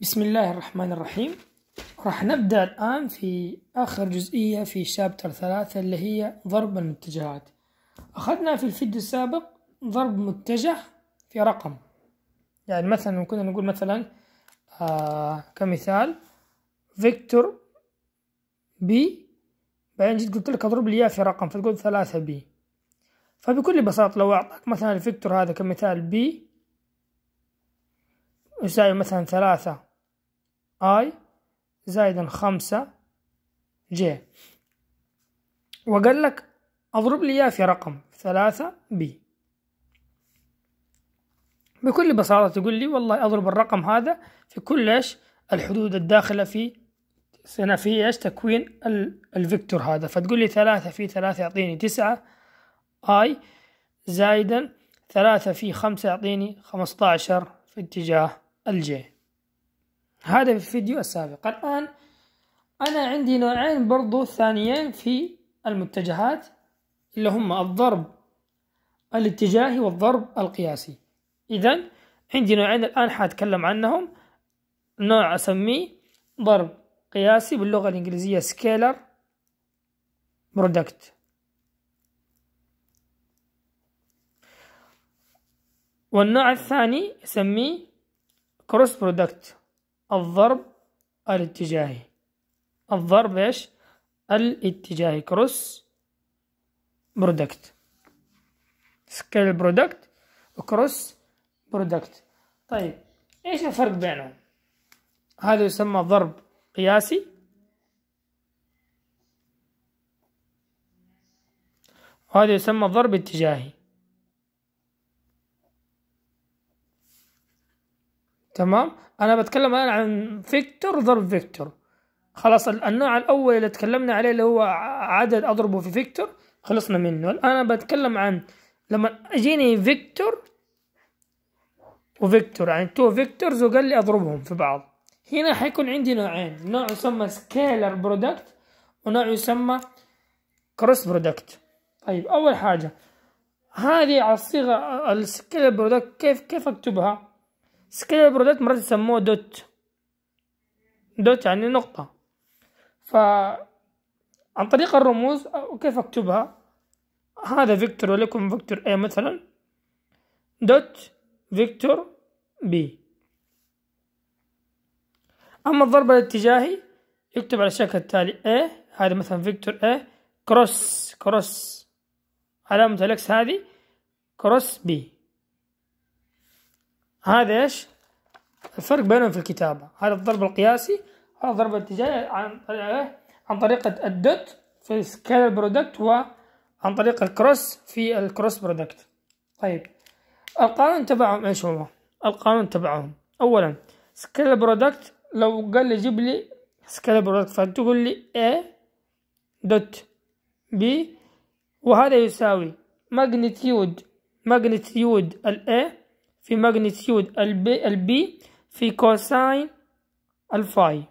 بسم الله الرحمن الرحيم راح نبدأ الآن في آخر جزئية في شابتر ثلاثة اللي هي ضرب المتجهات أخذنا في الفيديو السابق ضرب متجه في رقم يعني مثلا كنا نقول مثلا آه كمثال فيكتور بي بعدين جيت قلت لك اضرب لي اياه في رقم فتقول ثلاثة بي فبكل بساطة لو أعطاك مثلا الفيكتور هذا كمثال بي يساوي مثلا ثلاثة اي زائدا خمسة جي وقال لك اضرب لي اياه في رقم ثلاثة بي بكل بساطة تقول لي والله اضرب الرقم هذا في كل ايش الحدود الداخلة في سنة في ايش تكوين الفيكتور هذا فتقول لي ثلاثة في ثلاثة يعطيني تسعة اي زائدا ثلاثة في خمسة يعطيني خمسة عشر في اتجاه الجي هذا في الفيديو السابق الآن أنا عندي نوعين برضو ثانيين في المتجهات اللي هما الضرب الاتجاهي والضرب القياسي إذا عندي نوعين الآن حاتكلم عنهم نوع أسميه ضرب قياسي باللغة الإنجليزية سكيلر برودكت والنوع الثاني يسميه كروس برودكت الضرب الاتجاهي الضرب ايش الاتجاهي كروس برودكت سكيل برودكت وكروس برودكت طيب ايش الفرق بينهم هذا يسمى ضرب قياسي وهذا يسمى ضرب اتجاهي تمام انا بتكلم الان عن فيكتور ضرب فيكتور خلاص النوع الاول اللي تكلمنا عليه اللي هو عدد اضربه في فيكتور خلصنا منه الان بتكلم عن لما اجيني فيكتور وفيكتور يعني تو فيكتورز وقال لي اضربهم في بعض هنا حيكون عندي نوعين نوع يسمى سكيلر برودكت ونوع يسمى كروس برودكت طيب اول حاجه هذه على الصيغه السكيلر برودكت كيف كيف اكتبها سكيل برودكت مرات يسموه دوت دوت يعني نقطة ف عن طريق الرموز وكيف اكتبها هذا فيكتور ولكم فيكتور A مثلا دوت فيكتور B أما الضرب الاتجاهي يكتب على الشكل التالي A هذا مثلا فيكتور A كروس كروس علامة الإكس هذه كروس B هذا ايش؟ الفرق بينهم في الكتابة هذا الضرب القياسي هذا الضرب الاتجاهي عن إيه؟ عن طريق الدوت في سكيلر برودكت وعن طريق الكروس في الكروس برودكت طيب القانون تبعهم ايش هو؟ القانون تبعهم اولا سكيلر برودكت لو قال لي جيب لي سكيلر برودكت فتقول لي A دوت B وهذا يساوي ماجنتيود ماجنتيود الـ A في ماجنتيود البي, البي في كوساين الفاي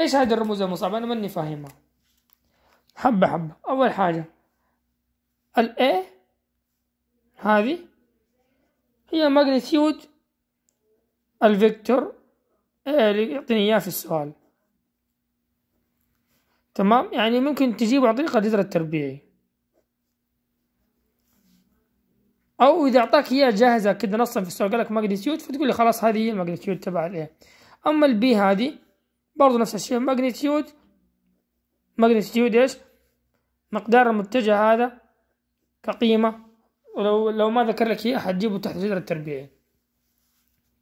ايش هذا الرموز المصعبة انا ماني فاهمها حبة حبة اول حاجة ال A هذه هي ماجنتيود الفيكتور إيه، اللي يعطيني اياه في السؤال تمام يعني ممكن تجيبه عن طريق الجذر التربيعي او اذا اعطاك اياه جاهزه كذا نصا في السوق قال لك ماجنتيود فتقول لي خلاص هذه هي الماجنتيود تبع الايه اما البي هذه برضه نفس الشيء ماجنتيود ماجنتيود ايش مقدار المتجه هذا كقيمه ولو لو ما ذكر لك اياه حتجيبه تحت الجذر التربيعي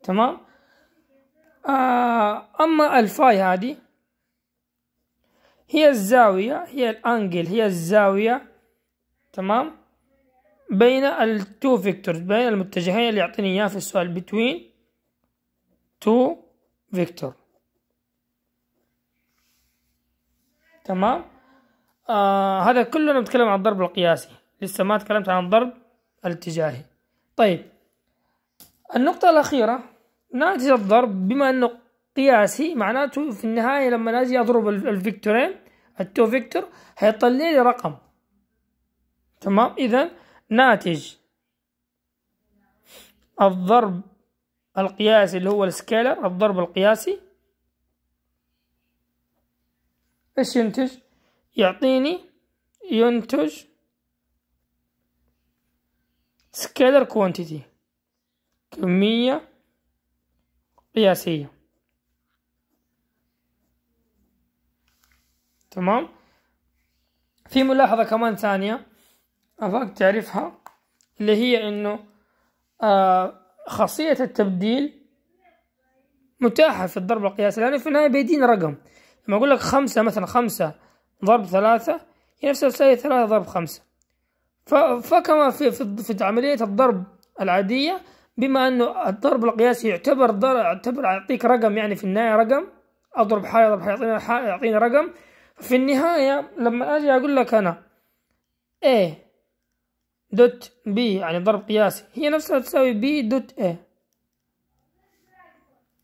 تمام آه اما الفاي هذه هي الزاويه هي الانجل هي الزاويه تمام بين التو vectors بين المتجهين اللي يعطيني اياه في السؤال between two vector تمام آه هذا كله نتكلم عن الضرب القياسي لسه ما تكلمت عن الضرب الاتجاهي طيب النقطة الأخيرة ناتج الضرب بما أنه قياسي معناته في النهاية لما أجي أضرب الفيكتورين التو فيكتور هيطلع لي رقم تمام إذا ناتج الضرب القياسي اللي هو السكيلر الضرب القياسي ايش ينتج يعطيني ينتج سكيلر كوانتيتي كمية قياسية تمام في ملاحظة كمان ثانية أفاق تعرفها اللي هي إنه آه، خاصية التبديل متاحة في الضرب القياسي لأنه في النهاية بيدين رقم لما أقول لك خمسة مثلا خمسة ضرب ثلاثة هي نفسها تساوي ثلاثة ضرب خمسة فكما في في, عملية الضرب العادية بما أنه الضرب القياسي يعتبر ضرب يعتبر يعطيك رقم يعني في النهاية رقم أضرب حاجة أضرب حاجة يعطيني يعطيني رقم في النهاية لما أجي أقول لك أنا إيه دوت بي يعني ضرب قياسي هي نفسها تساوي بي دوت اي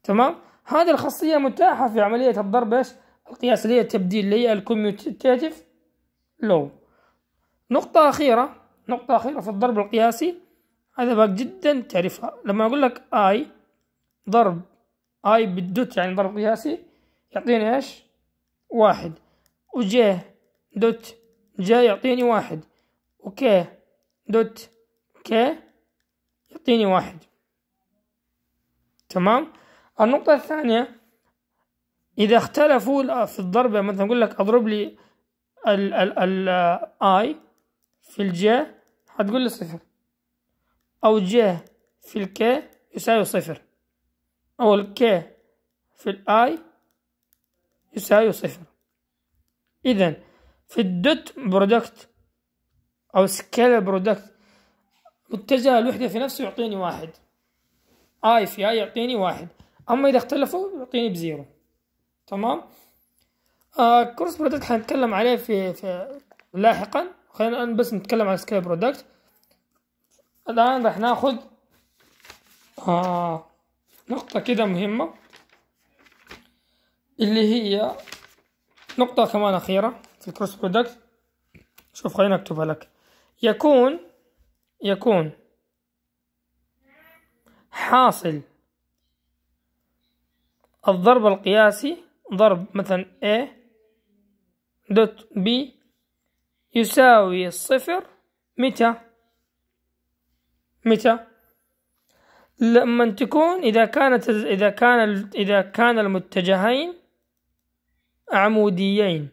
تمام هذه الخاصية متاحة في عملية الضرب ايش القياس اللي هي التبديل اللي هي الكوميوتيتيف لو نقطة أخيرة نقطة أخيرة في الضرب القياسي هذا باك جدا تعرفها لما أقول لك اي ضرب اي بالدوت يعني ضرب قياسي يعطيني ايش واحد وجي دوت جي يعطيني واحد وكي دوت ك يعطيني واحد تمام النقطة الثانية إذا اختلفوا في الضربة مثلا أقول لك أضرب لي ال ال ال I في الجي هتقول لي صفر أو جي في الك يساوي صفر أو الك في الآي يساوي صفر إذا في الدوت برودكت او سكيل برودكت متجه الوحده في نفسه يعطيني واحد اي في اي يعطيني واحد اما اذا اختلفوا يعطيني بزيرو تمام آه كورس برودكت حنتكلم عليه في, في لاحقا خلينا الان بس نتكلم عن سكيل برودكت الان راح ناخذ آه نقطة كده مهمة اللي هي نقطة كمان أخيرة في الكروس برودكت شوف خليني أكتبها لك يكون يكون حاصل الضرب القياسي ضرب مثلا A دوت B يساوي الصفر متى متى لما تكون إذا كانت إذا كان إذا كان المتجهين عموديين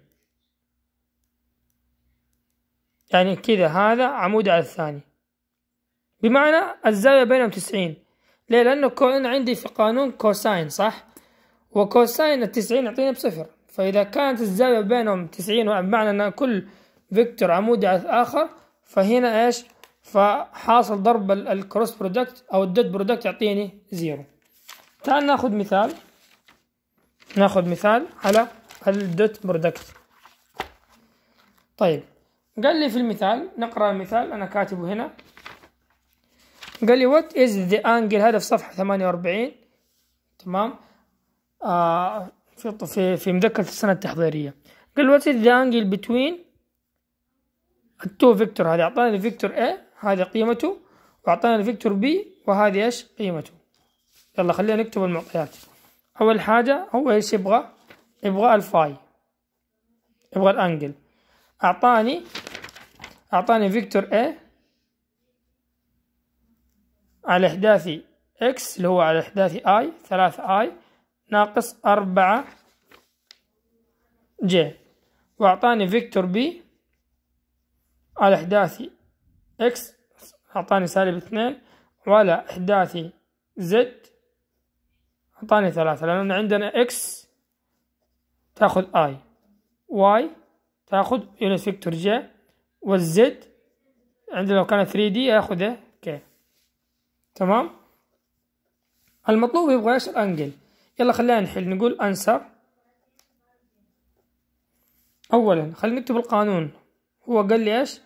يعني كذا هذا عمود على الثاني بمعنى الزاوية بينهم تسعين ليه لأنه كون عندي في قانون كوساين صح وكوساين التسعين يعطينا بصفر فإذا كانت الزاوية بينهم تسعين بمعنى أن كل فيكتور عمودي على الآخر فهنا إيش فحاصل ضرب الكروس برودكت أو الدوت برودكت يعطيني زيرو تعال ناخذ مثال ناخذ مثال على الدوت برودكت طيب قال لي في المثال نقرأ المثال أنا كاتبه هنا قال لي وات از ذا انجل هذا في صفحة ثمانية وأربعين تمام آه في في مذكرة السنة التحضيرية قال وات از ذا انجل between التو فيكتور هذا أعطانا الفيكتور A هذا قيمته وأعطانا الفيكتور B وهذه إيش قيمته يلا خلينا نكتب المعطيات أول حاجة هو إيش يبغى يبغى الفاي يبغى الأنجل أعطاني أعطاني فيكتور A على إحداثي X اللي هو على إحداثي I ثلاثة I ناقص أربعة J وأعطاني فيكتور B على إحداثي X أعطاني سالب اثنين وعلى إحداثي Z أعطاني ثلاثة لأن عندنا X تاخذ I Y تاخذ يونس فيكتور J والزد عندنا لو كانت 3 d ياخذه كي تمام المطلوب يبغى ايش الانجل يلا خلينا نحل نقول انسر اولا خلينا نكتب القانون هو قال لي ايش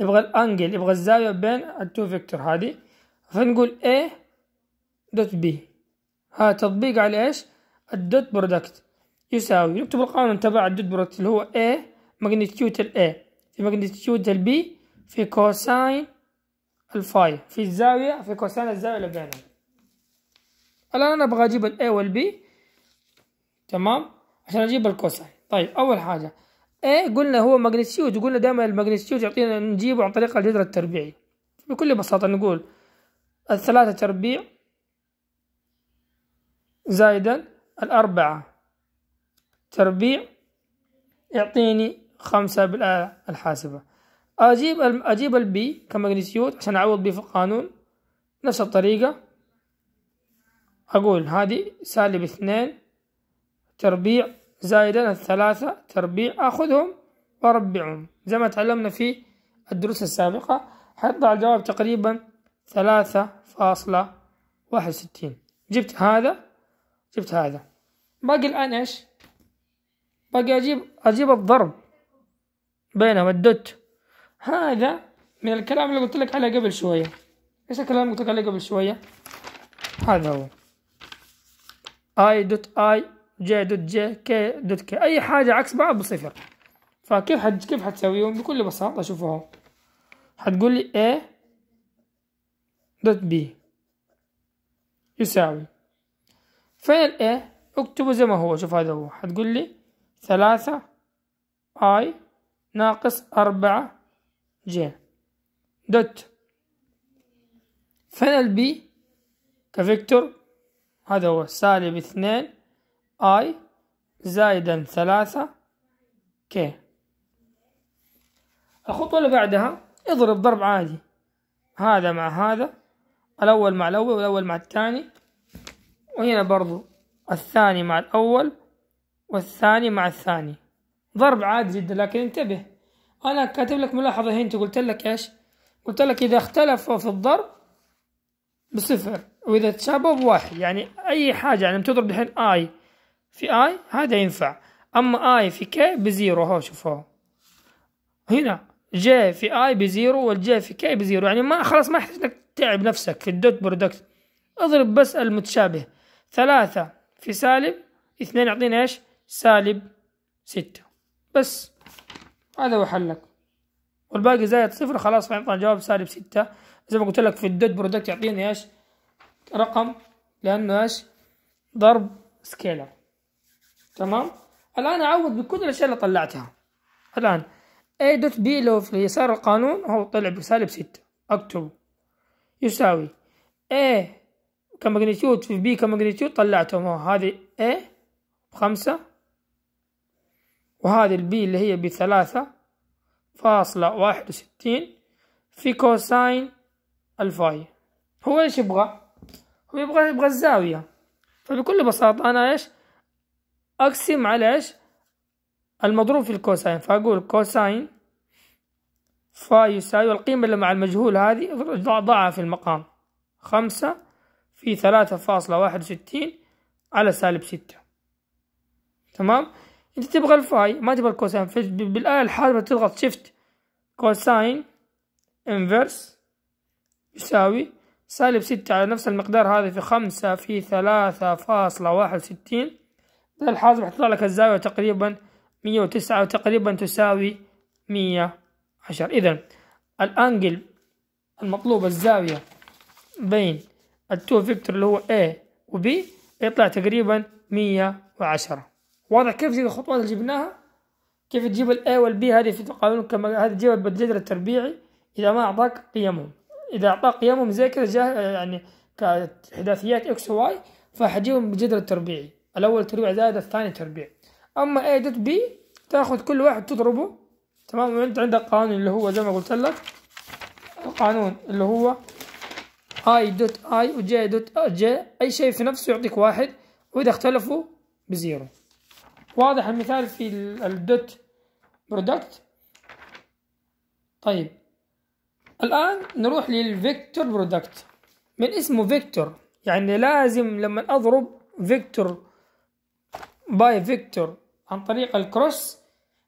يبغى الانجل يبغى الزاويه بين التو فيكتور هذه فنقول A دوت B هذا تطبيق على ايش الدوت برودكت يساوي نكتب القانون تبع الدوت برودكت اللي هو A ماجنتيود ال A في ماجنتيود البي في كوساين الفاي في الزاوية في كوساين الزاوية اللي بينهم الآن أنا أبغى أجيب الأي A B تمام عشان أجيب الكوساين طيب أول حاجة A قلنا هو ماجنتيود قلنا دائما الماجنتيود يعطينا نجيبه عن طريق الجذر التربيعي بكل بساطة نقول الثلاثة تربيع زائدا الأربعة تربيع يعطيني خمسة بالآلة الحاسبة أجيب أجيب البي كمغنيسيود عشان أعوض بيه في القانون نفس الطريقة أقول هذه سالب اثنين تربيع زائدا الثلاثة تربيع أخذهم وأربعهم زي ما تعلمنا في الدروس السابقة حيطلع الجواب تقريبا ثلاثة فاصلة واحد وستين جبت هذا جبت هذا باقي الآن إيش باقي أجيب أجيب الضرب بينهم الدوت هذا من الكلام اللي قلت لك عليه قبل شوية ايش الكلام اللي قلت لك عليه قبل شوية هذا هو اي دوت اي جي دوت جي كي دوت كي اي حاجة عكس بعض بصفر فكيف حد كيف حتسويهم بكل بساطة شوفوا اهو حتقول لي A دوت B يساوي فين ال A اكتبه زي ما هو شوف هذا هو حتقول لي ثلاثة I ناقص أربعة ج دوت فين البي كفيكتور هذا هو سالب اثنين اي زائدا ثلاثة كي الخطوة اللي بعدها اضرب ضرب عادي هذا مع هذا الأول مع الأول والأول مع الثاني وهنا برضو الثاني مع الأول والثاني مع الثاني ضرب عادي جدا لكن انتبه أنا كاتب لك ملاحظة هنا قلت لك إيش قلت لك إذا اختلفوا في الضرب بصفر وإذا تشابهوا بواحد يعني أي حاجة يعني بتضرب الحين آي في آي هذا ينفع أما آي في كي بزيرو هو شوفوا هنا جي في آي بزيرو والجي في كي بزيرو يعني ما خلاص ما يحتاج انك تعب نفسك في الدوت برودكت اضرب بس المتشابه ثلاثة في سالب اثنين يعطينا ايش سالب ستة بس هذا هو حلك والباقي زائد صفر خلاص فيعطينا جواب سالب ستة زي ما قلت لك في الديد برودكت يعطيني ايش رقم لانه ايش ضرب سكيلر تمام الان اعوض بكل الاشياء اللي طلعتها الان A دوت B لو في يسار القانون هو طلع بسالب ستة اكتب يساوي A كمجنتيود في B كمجنتيود طلعته هذه A بخمسة وهذه البي اللي هي بثلاثة فاصلة واحد وستين في كوساين الفاي هو ايش يبغى؟ هو يبغى يبغى الزاوية فبكل بساطة أنا ايش؟ أقسم على ايش؟ المضروب في الكوساين فأقول كوساين فاي يساوي القيمة اللي مع المجهول هذه ضعها في المقام خمسة في ثلاثة فاصلة واحد وستين على سالب ستة تمام؟ انت تبغى الفاي ما تبغى الكوساين بالآلة الحاسبة تضغط شيفت كوساين انفرس يساوي سالب ستة على نفس المقدار هذا في خمسة في ثلاثة فاصلة واحد وستين ده الحاسب حتطلع لك الزاوية تقريبا مية وتسعة وتقريبا تساوي مية عشر إذا الأنجل المطلوب الزاوية بين التو فيكتور اللي هو A و B يطلع تقريبا مية وعشرة واضح كيف زي الخطوات اللي جبناها كيف تجيب الاي والبي هذه في القانون كما هذه تجيبها بالجدول التربيعي اذا ما اعطاك قيمهم اذا اعطاك قيمهم زي كذا يعني كاحداثيات اكس وواي فحجيبهم بالجدول التربيعي الاول تربيع زائد الثاني تربيع اما اي دوت بي تاخذ كل واحد تضربه تمام وانت عندك قانون اللي هو زي ما قلت لك القانون اللي هو اي دوت اي وجي دوت جي اي شيء في نفسه يعطيك واحد واذا اختلفوا بزيرو واضح المثال في الدوت برودكت طيب الآن نروح للفيكتور برودكت من اسمه فيكتور يعني لازم لما أضرب فيكتور باي فيكتور عن طريق الكروس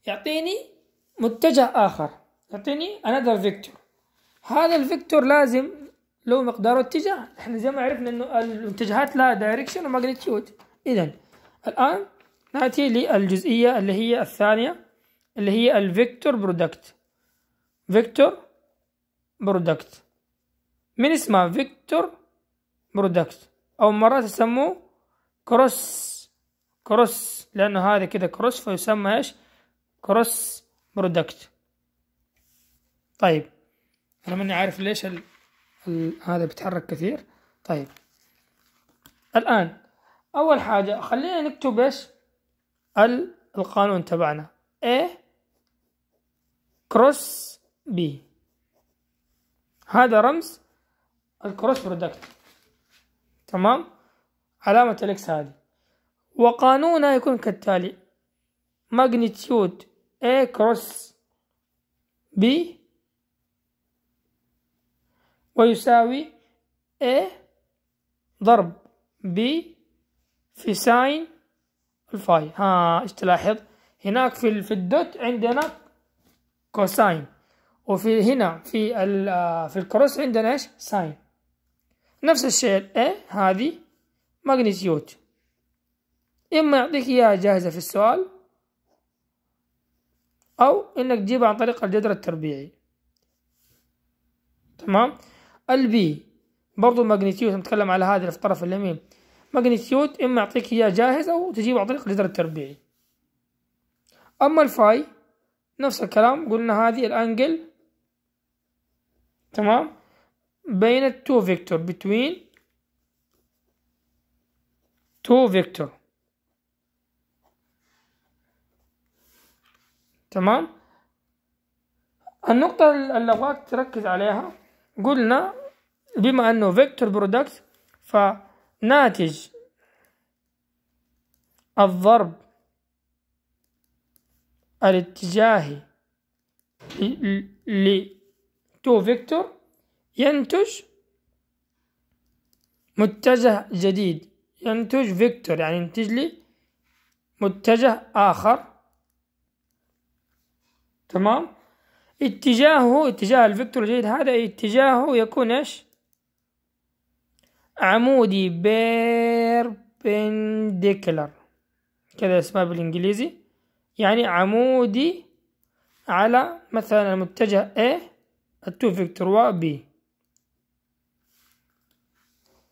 يعطيني متجه آخر يعطيني another فيكتور هذا الفيكتور لازم له مقدار اتجاه احنا زي ما عرفنا انه الاتجاهات لها دايركشن وماجنتيود اذا الان نأتي للجزئية اللي هي الثانية اللي هي الفيكتور برودكت فيكتور برودكت من اسمها فيكتور برودكت أو مرات يسموه كروس كروس لأنه هذا كده كروس فيسمى إيش كروس برودكت طيب أنا ماني عارف ليش ال... ال... هذا بيتحرك كثير طيب الآن أول حاجة خلينا نكتب إيش القانون تبعنا A كروس B هذا رمز الكروس برودكت تمام علامة الإكس هذه وقانونها يكون كالتالي ماجنتيود A كروس B ويساوي A ضرب B في ساين الفاي ها ايش تلاحظ هناك في في الدوت عندنا كوساين وفي هنا في آه، في الكروس عندنا ايش ساين نفس الشيء ال إيه؟ هذه ماجنيتيود إما يعطيك إياها جاهزة في السؤال أو إنك تجيبها عن طريق الجذر التربيعي تمام البي برضو ماجنيتيود نتكلم على هذا اللي في الطرف اليمين ماجنتيود اما اعطيك اياه جاهز او تجيبه عن طريق الجدار التربيعي اما الفاي نفس الكلام قلنا هذه الانجل تمام بين التو فيكتور بتوين تو فيكتور تمام النقطة اللي أبغاك تركز عليها قلنا بما أنه فيكتور برودكت ف ناتج الضرب الاتجاهي ل 2 فيكتور ينتج متجه جديد ينتج فيكتور يعني ينتج لي متجه آخر تمام اتجاهه اتجاه الفيكتور الجديد هذا اتجاهه يكون ايش عمودي بيربنديكلر كذا اسمها بالإنجليزي يعني عمودي على مثلا المتجه A التو فيكتور و B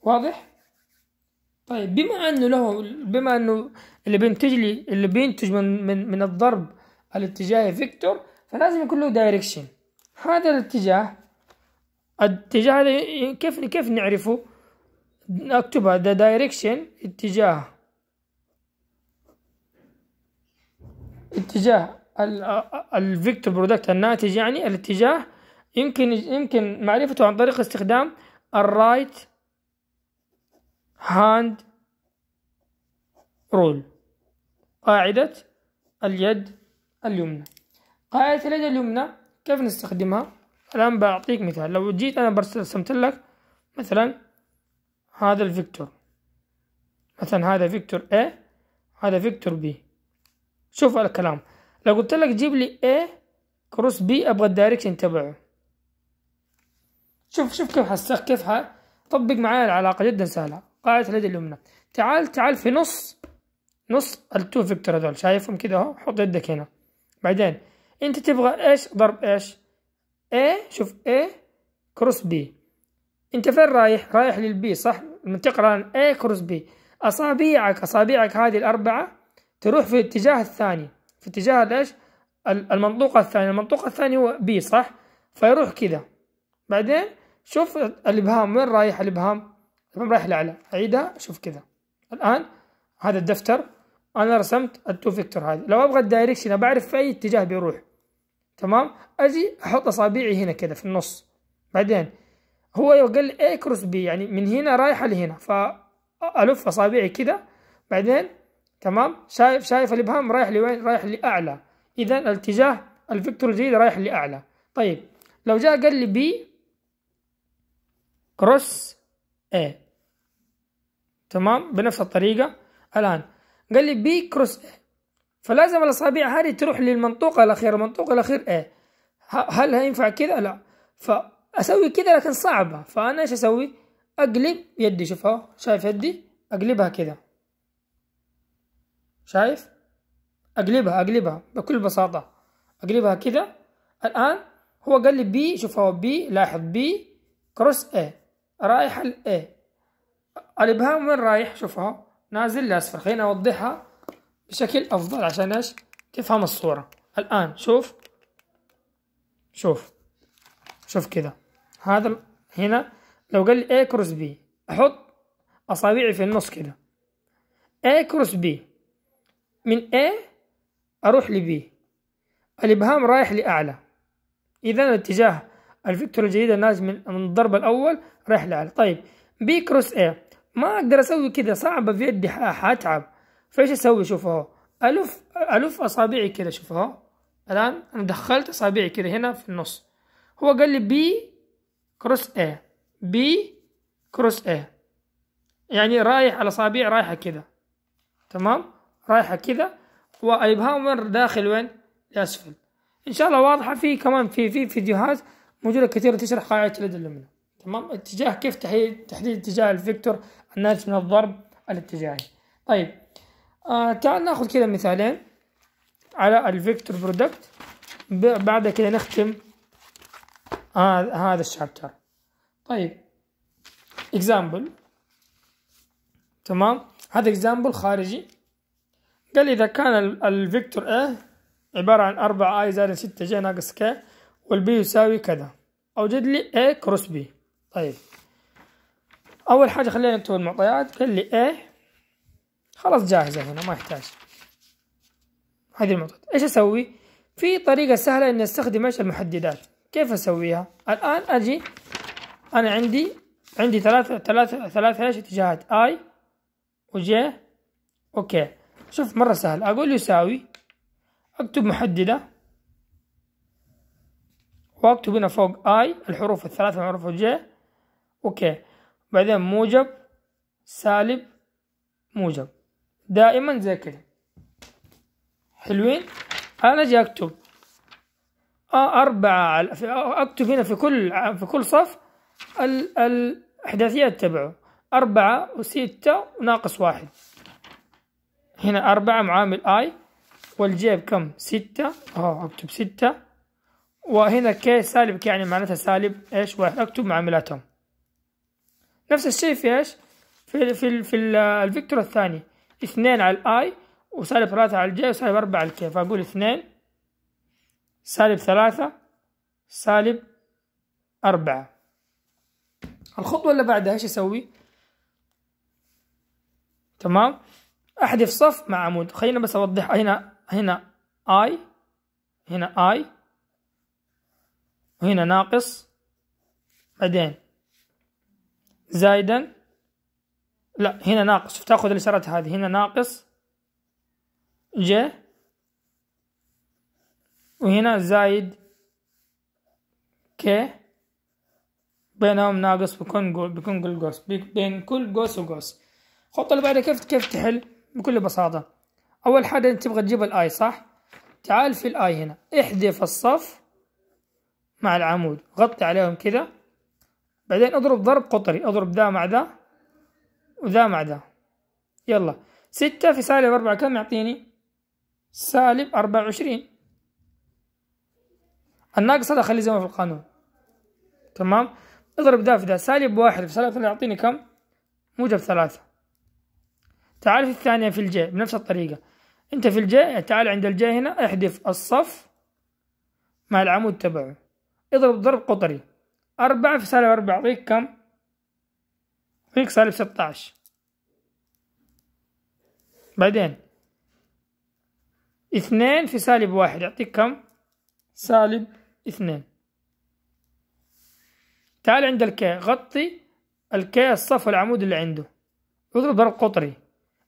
واضح؟ طيب بما انه له بما انه اللي بينتج لي اللي بينتج من من من الضرب الاتجاهي فيكتور فلازم يكون له دايركشن هذا الاتجاه الاتجاه هذا كيف كيف نعرفه؟ نكتبها the direction اتجاه اتجاه الفيكتور برودكت الناتج يعني الاتجاه يمكن يمكن معرفته عن طريق استخدام الرايت هاند رول قاعدة اليد اليمنى قاعدة اليد اليمنى كيف نستخدمها الآن بعطيك مثال لو جيت أنا برسمت لك مثلا هذا الفيكتور مثلا هذا فيكتور A هذا فيكتور B شوف الكلام لو قلت لك جيب لي A كروس B أبغى الدايركشن تبعه شوف شوف كيف حسخ كيف طبق معايا العلاقة جدا سهلة قاعدة اليد اليمنى تعال تعال في نص نص التو فيكتور هذول شايفهم كده اهو حط يدك هنا بعدين انت تبغى ايش ضرب ايش A شوف A كروس B انت فين رايح رايح للبي صح تقرا الان A كروس B اصابعك اصابعك هذه الاربعه تروح في الاتجاه الثاني في اتجاه ايش؟ المنطوقة الثانية المنطوقة الثانية هو B صح فيروح كذا بعدين شوف الابهام وين رايح الابهام الابهام رايح لاعلى عيدها شوف كذا الان هذا الدفتر انا رسمت التو فيكتور هذه لو ابغى الدايركشن بعرف في اي اتجاه بيروح تمام اجي احط اصابعي هنا كذا في النص بعدين هو قال لي A كروس B يعني من هنا رايحة لهنا فألف أصابعي كده بعدين تمام شايف شايف الإبهام رايح لوين رايح لأعلى إذا الاتجاه الفيكتور الجديد رايح لأعلى طيب لو جاء قال لي B كروس A تمام بنفس الطريقة الآن قال لي B كروس A فلازم الأصابع هذه تروح للمنطوقة الأخيرة المنطوقة الأخير A هل هينفع كده؟ لا ف اسوي كذا لكن صعبه فانا ايش اسوي اقلب يدي شوف اهو شايف يدي اقلبها كذا شايف اقلبها اقلبها بكل بساطه اقلبها كذا الان هو قال لي بي شوف هو بي لاحظ بي كروس اي رايح اي الابهام وين رايح شوف اهو نازل لاسفل خليني اوضحها بشكل افضل عشان ايش تفهم الصوره الان شوف شوف شوف كذا هذا هنا لو قال لي A كروس B أحط أصابعي في النص كده A كروس B من A أروح ل B الإبهام رايح لأعلى إذا الاتجاه الفيكتور الجديد الناتج من الضرب الأول رايح لأعلى طيب B كروس A ما أقدر أسوي كده صعبة في يدي حأتعب فإيش أسوي شوف أهو ألف ألف أصابعي كده شوف أهو الآن أنا دخلت أصابعي كده هنا في النص هو قال لي بي كروس A B كروس A يعني رايح الأصابع رايحة كذا تمام رايحة كذا والإبهام وين داخل وين لأسفل إن شاء الله واضحة في كمان في في فيديوهات موجودة كثيرة تشرح قاعدة اليد اليمنى تمام اتجاه كيف تحديد تحديد اتجاه الفيكتور الناتج من الضرب الاتجاهي طيب آه تعال ناخذ كذا مثالين على الفيكتور برودكت بعد كذا نختم هذا هذا الشابتر طيب اكزامبل تمام هذا اكزامبل خارجي قال اذا كان الفيكتور A عبارة عن 4 i زائد 6 j ناقص k والبي يساوي كذا اوجد لي A كروس B طيب اول حاجة خلينا نكتب المعطيات قال لي A خلاص جاهزة هنا ما يحتاج هذه المعطيات ايش اسوي؟ في طريقة سهلة اني استخدم ايش المحددات كيف أسويها الآن أجي أنا عندي عندي ثلاثة ثلاثة ثلاثة ايش اتجاهات اي وجي اوكي شوف مرة سهل اقول يساوي اكتب محددة واكتب هنا فوق اي الحروف الثلاثة من حروف جي اوكي بعدين موجب سالب موجب دائما زي كذا حلوين انا اجي اكتب آه، أربعة آه، أكتب هنا في كل في كل صف ال الإحداثيات تبعه أربعة وستة وناقص واحد هنا أربعة معامل آي والجيب كم ستة أهو أكتب ستة وهنا كي سالب يعني معناتها سالب إيش واحد أكتب معاملاتهم نفس الشيء في إيش في في في الفيكتور الثاني اثنين على الآي وسالب ثلاثة على الجي وسالب أربعة على الكي فأقول اثنين سالب ثلاثة سالب أربعة الخطوة اللي بعدها إيش أسوي؟ تمام؟ أحذف صف مع عمود خلينا بس أوضح هنا هنا I هنا I وهنا ناقص بعدين زايدا لا هنا ناقص تاخذ الإشارات هذه هنا ناقص ج وهنا زايد ك بينهم ناقص بيكون جو بيكون كل قوس بين كل قوس وقوس الخطوة اللي بعدها كيف كيف تحل بكل بساطة أول حاجة أنت تبغى تجيب الآي صح تعال في الآي هنا احذف الصف مع العمود غطي عليهم كذا بعدين اضرب ضرب قطري اضرب ذا مع ذا وذا مع ذا يلا ستة في سالب أربعة كم يعطيني سالب أربعة وعشرين الناقص هذا خليه زي ما في القانون تمام اضرب ده في ده سالب واحد في سالب ثلاثة يعطيني كم موجب ثلاثة تعال في الثانية في الجي بنفس الطريقة انت في الجي تعال عند الجي هنا احذف الصف مع العمود تبعه اضرب ضرب قطري أربعة في سالب أربعة يعطيك كم؟ يعطيك سالب ستة بعدين اثنين في سالب واحد يعطيك كم؟ سالب اثنين تعال عند الكاء غطي الكاء الصف العمود اللي عنده اضرب ضرب قطري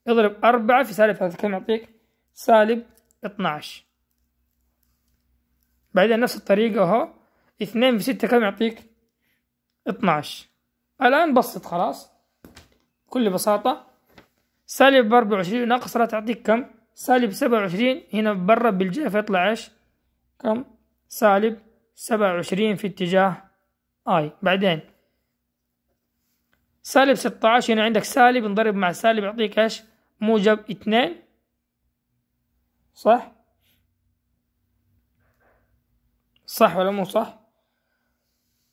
اضرب أربعة في سالب ثلاثة كم يعطيك سالب اتناش بعدين نفس الطريقة اهو اثنين في ستة كم يعطيك اتناش الآن بسط خلاص بكل بساطة سالب أربعة وعشرين ناقص تعطيك كم سالب سبعة وعشرين هنا برا بالجهة فيطلع ايش كم سالب سبعة وعشرين في اتجاه اي بعدين سالب ستة عشر هنا يعني عندك سالب انضرب مع سالب يعطيك ايش موجب اثنين صح صح ولا مو صح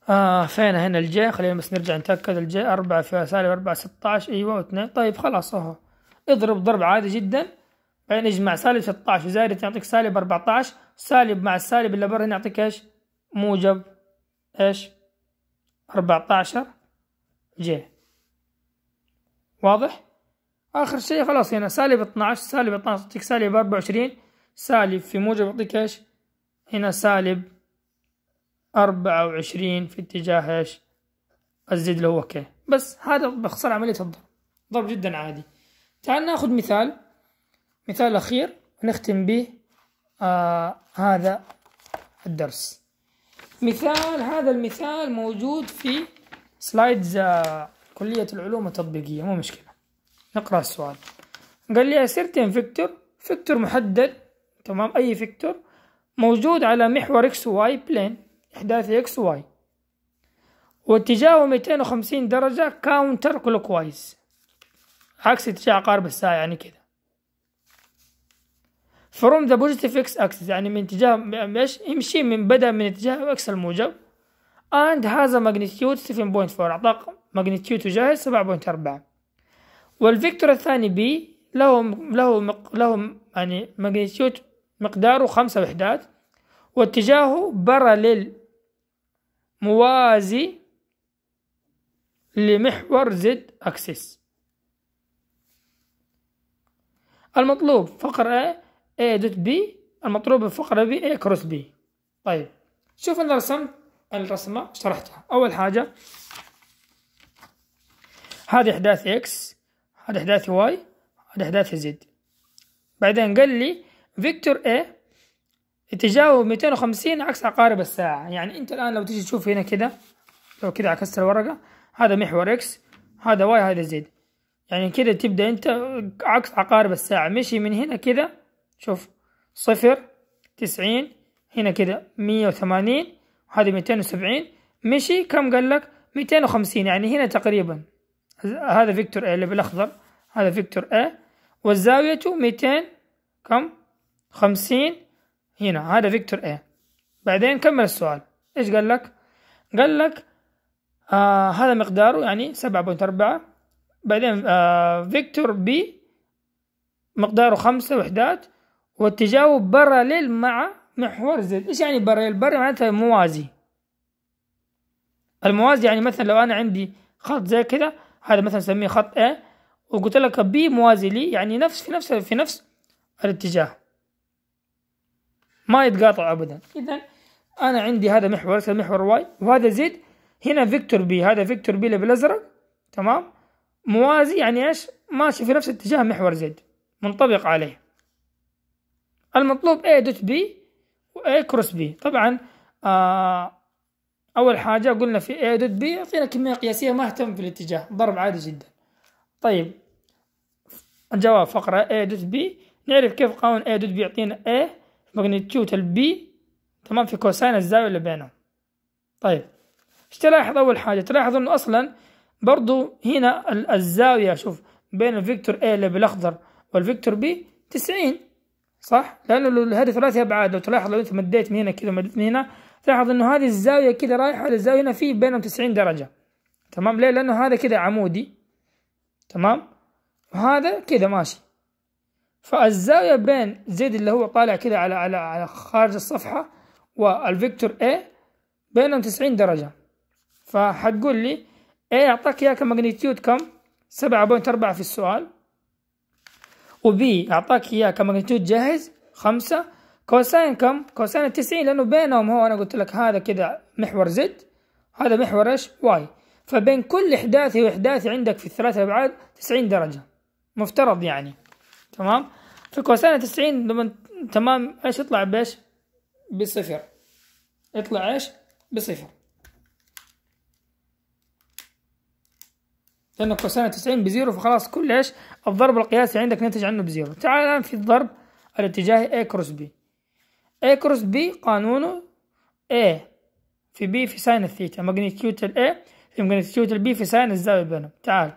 آه فين هنا الجي خلينا بس نرجع نتأكد الجي أربعة في سالب أربعة ستة عشر أيوة واثنين طيب خلاص أهو اضرب ضرب عادي جدا بعدين اجمع سالب ستة عشر زائد يعطيك سالب أربعة عشر سالب مع السالب اللي برا هنا يعطيك ايش موجب ايش 14 جي واضح اخر شيء خلاص هنا سالب 12 سالب 12 يعطيك سالب 24 سالب في موجب يعطيك ايش هنا سالب 24 في اتجاه ايش الزد اللي هو كي بس هذا باختصار عملية الضرب ضرب جدا عادي تعال ناخذ مثال مثال أخير نختم به آه هذا الدرس مثال هذا المثال موجود في سلايدز آه كلية العلوم التطبيقية مو مشكلة نقرأ السؤال قال لي أسيرتين فيكتور فيكتور محدد تمام أي فيكتور موجود على محور إكس واي بلين إحداث إكس واي واتجاهه 250 درجة كاونتر كلوكوايز عكس اتجاه عقارب الساعة يعني كذا فروم ذا بوزيتيف اكس اكسس يعني من اتجاه ايش يمشي من بدا من اتجاه x الموجب اند a magnitude 7.4 اعطاك magnitude جاهز 7.4 والفيكتور الثاني بي له له له يعني ماجنيتيود مقداره خمسة وحدات واتجاهه باراليل موازي لمحور زد أكسس المطلوب فقر A A دوت B المطلوب الفقرة B A كروس B طيب شوف أنا رسمت الرسمة شرحتها أول حاجة هذه إحداث X هذه إحداث Y هذه إحداث Z بعدين قال لي فيكتور A يتجاوب 250 عكس عقارب الساعة يعني أنت الآن لو تيجي تشوف هنا كده لو كده عكست الورقة هذا محور X هذا Y هذا Z يعني كده تبدأ أنت عكس عقارب الساعة مشي من هنا كده شوف صفر تسعين هنا كده مية وثمانين وهذا ميتين وسبعين مشي كم قال لك ميتين وخمسين يعني هنا تقريبا هذا فيكتور A اللي بالأخضر هذا فيكتور A والزاوية ميتين كم خمسين هنا هذا فيكتور A بعدين كمل السؤال إيش قال لك قال لك آه هذا مقداره يعني سبعة بوينت أربعة بعدين آه فيكتور B مقداره خمسة وحدات والتجاوب باراليل مع محور زد ايش يعني باراليل باراليل معناتها موازي الموازي يعني مثلا لو انا عندي خط زي كده هذا مثلا نسميه خط A وقلت لك B موازي لي يعني نفس في نفس في نفس الاتجاه ما يتقاطع ابدا اذا انا عندي هذا محور هذا محور واي وهذا زد هنا فيكتور B هذا فيكتور B اللي بالازرق تمام موازي يعني ايش ماشي في نفس اتجاه محور زد منطبق عليه المطلوب A دوت B و A كروس B طبعا آه أول حاجة قلنا في A دوت B يعطينا كمية قياسية ما اهتم في الاتجاه ضرب عادي جدا طيب الجواب فقرة A دوت B نعرف كيف قانون A دوت B يعطينا A ال B تمام في كوساين الزاوية اللي بينهم طيب ايش تلاحظ أول حاجة تلاحظ إنه أصلا برضو هنا الزاوية شوف بين الفيكتور A اللي بالأخضر والفيكتور B تسعين صح؟ لأنه هذه ثلاثي أبعاد لو تلاحظ لو أنت مديت من هنا كذا ومديت من هنا تلاحظ أنه هذه الزاوية كذا رايحة للزاوية هنا في بينهم 90 درجة تمام ليه؟ لأنه هذا كذا عمودي تمام؟ وهذا كذا ماشي فالزاوية بين زد اللي هو طالع كذا على على على خارج الصفحة والفيكتور A بينهم 90 درجة فحتقول لي A أعطاك إياها كماجنتيود كم؟ 7.4 في السؤال وبي أعطاك إياه كماجنتيود جاهز خمسة كوساين كم؟ كوساين التسعين لأنه بينهم هو أنا قلت لك هذا كذا محور زد هذا محور إيش؟ واي فبين كل إحداثي وإحداثي عندك في الثلاث أبعاد تسعين درجة مفترض يعني تمام؟ كوساين التسعين لما تمام إيش يطلع بإيش؟ بصفر يطلع إيش؟ بصفر لأن كوساين 90 بزيرو فخلاص كل ايش الضرب القياسي عندك نتج عنه بزيرو تعال الآن في الضرب الاتجاهي A كروس B A كروس B قانونه A في B في ساين الثيتا ال A في ال B في ساين الزاوية بينهم تعال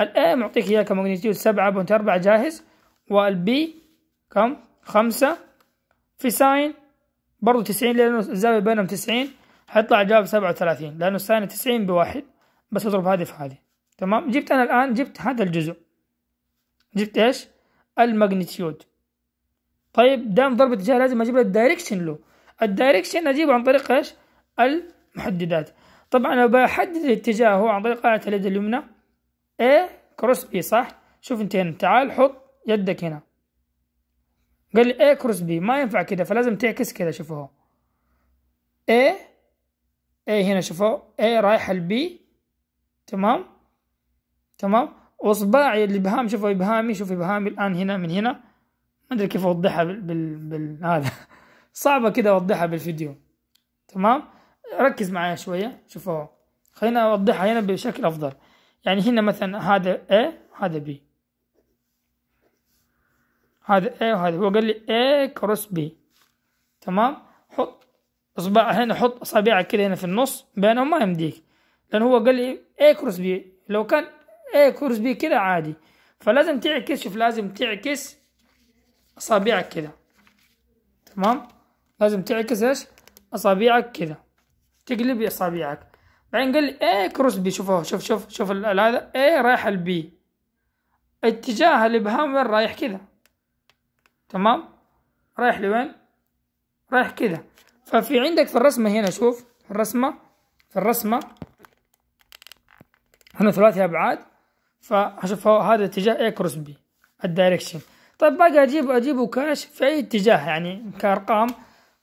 ال A معطيك إياه كماجنيتيود سبعة بونت أربعة جاهز B كم خمسة في ساين برضو تسعين لأنه الزاوية بينهم تسعين حيطلع الجواب سبعة وثلاثين لأنه ساين تسعين بواحد بس اضرب هذه في هذه تمام جبت أنا الآن جبت هذا الجزء جبت إيش الماجنتيود طيب دام ضرب اتجاه لازم أجيب الدايركشن له الدايركشن أجيبه عن طريق إيش المحددات طبعا أنا بحدد الاتجاه هو عن طريق قاعدة اليد اليمنى A كروس B صح شوف أنت هنا تعال حط يدك هنا قال لي A كروس B ما ينفع كده فلازم تعكس كده شوفوا اي A هنا شوفوا A رايحة البي تمام تمام واصبعي اللي بهام ابهامي شوف ابهامي الان هنا من هنا ما ادري كيف اوضحها بال, بال... بال... هذا صعبه كده اوضحها بالفيديو تمام ركز معايا شويه شوفوا خلينا اوضحها هنا بشكل افضل يعني هنا مثلا هذا A هذا B هذا A وهذا هو قال لي A كروس B تمام حط اصبع هنا حط اصابعك كده هنا في النص بينهم ما يمديك لان هو قال لي A كروس B لو كان اي كورس بي كده عادي فلازم تعكس شوف لازم تعكس أصابعك كده تمام لازم تعكس إيش أصابعك كده تقلب أصابعك بعدين قال لي اي كروس بي شوف شوف شوف شوف هذا اي رايح البي اتجاه الإبهام وين رايح كده تمام رايح لوين رايح كده ففي عندك في الرسمة هنا شوف الرسمة في الرسمة هنا ثلاثي أبعاد هذا اتجاه A إيه كروس B الدايركشن طيب باقي اجيب اجيبه كاش في اي اتجاه يعني كارقام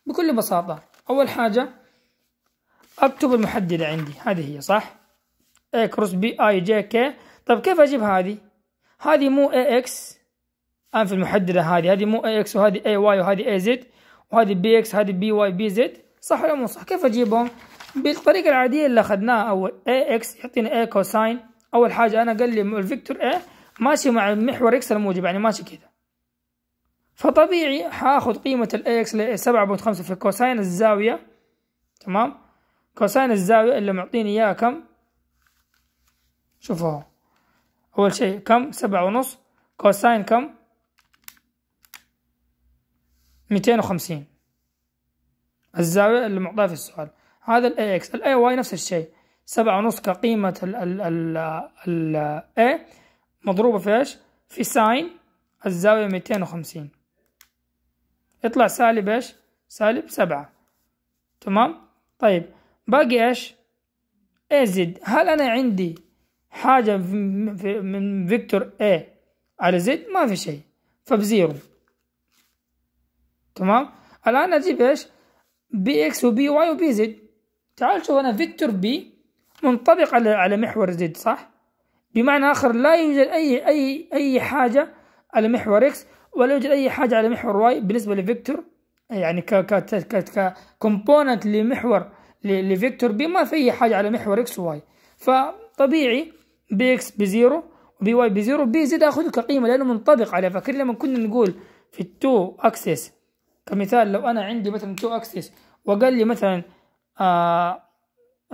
بكل بساطة اول حاجة اكتب المحددة عندي هذه هي صح A كروس B I J K طيب كيف اجيب هذه هذه مو اكس انا في المحددة هذه هذه مو AX وهذه AY وهذه AZ وهذه BX هذه بي زد صح ولا مو صح كيف اجيبهم بالطريقة العادية اللي اخذناها اول اكس يعطينا A كوساين اول حاجه انا قال لي الفيكتور ايه ماشي مع المحور اكس الموجب يعني ماشي كده فطبيعي هاخد قيمة الاكس ل 7.5 في كوساين الزاوية تمام كوساين الزاوية اللي معطيني اياها كم شوفوا اول شيء كم سبعة ونص كوساين كم ميتين وخمسين الزاوية اللي معطاها في السؤال هذا الاي اكس الاي واي نفس الشيء سبعة ونص كقيمة ال ال ال ال A مضروبة في ايش؟ في ساين الزاوية ميتين وخمسين يطلع سالب ايش؟ سالب سبعة تمام؟ طيب باقي ايش؟ زد هل أنا عندي حاجة من فيكتور A على زد؟ ما في شيء فبزيرو تمام؟ الآن أجيب ايش؟ بي اكس وبي واي وبي زد تعال شوف أنا فيكتور بي منطبق على على محور زد صح؟ بمعنى آخر لا يوجد أي أي أي حاجة على محور إكس ولا يوجد أي حاجة على محور واي بالنسبة لفيكتور يعني ك ك كومبوننت لمحور لفيكتور بي ما في أي حاجة على محور إكس وواي فطبيعي بي إكس بزيرو وبي واي بزيرو بي زد آخذه كقيمة لأنه منطبق عليه فاكر لما كنا نقول في التو أكسس كمثال لو أنا عندي مثلا تو أكسس وقال لي مثلا آه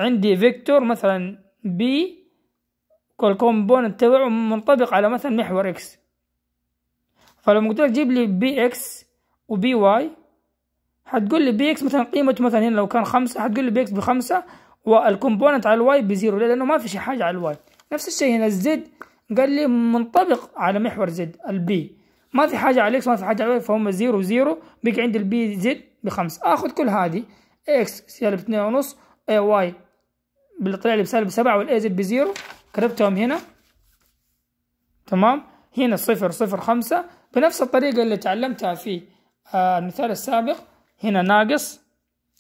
عندي فيكتور مثلا بي والكومبوننت تبعه منطبق على مثلا محور اكس فلما قلت لك جيب لي بي اكس وبي واي حتقول لي بي اكس مثلا قيمته مثلا هنا لو كان خمسة حتقول لي بي اكس بخمسة والكومبوننت على الواي بزيرو ليه؟ لانه ما في شي حاجة على الواي نفس الشيء هنا الزد قال لي منطبق على محور زد البي ما في حاجة على اكس ما في حاجة على الواي فهم زيرو زيرو بيجي عندي البي زد بخمسة اخذ كل هذه اكس سالب اثنين ونص اي واي اللي طلع لي بسالب سبعة والايزد بزيرو كتبتهم هنا تمام هنا صفر صفر خمسة بنفس الطريقة اللي تعلمتها في آه، المثال السابق هنا ناقص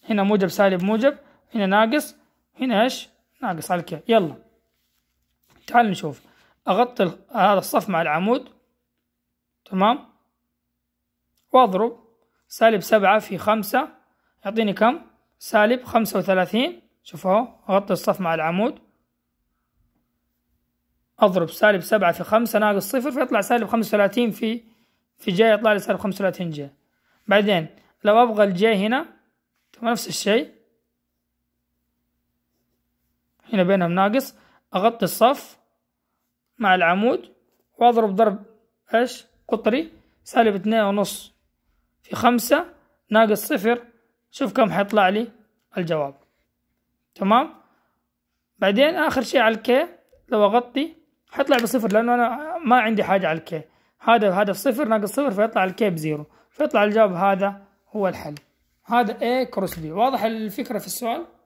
هنا موجب سالب موجب هنا ناقص هنا ايش ناقص على كده يلا تعال نشوف اغطي هذا الصف مع العمود تمام واضرب سالب سبعة في خمسة يعطيني كم سالب خمسة وثلاثين شوف اهو اغطي الصف مع العمود اضرب سالب سبعة في خمسة ناقص صفر فيطلع سالب خمسة وثلاثين في في جاي يطلع لي سالب خمسة وثلاثين جاي بعدين لو ابغى الجاي هنا نفس الشيء هنا بينهم ناقص اغطي الصف مع العمود واضرب ضرب ايش قطري سالب اثنين ونص في خمسة ناقص صفر شوف كم حيطلع لي الجواب تمام بعدين اخر شيء على الكي لو اغطي حيطلع بصفر لانه انا ما عندي حاجه على الكي هذا هذا صفر ناقص صفر فيطلع الكي بزيرو فيطلع الجواب هذا هو الحل هذا A كروس B واضح الفكره في السؤال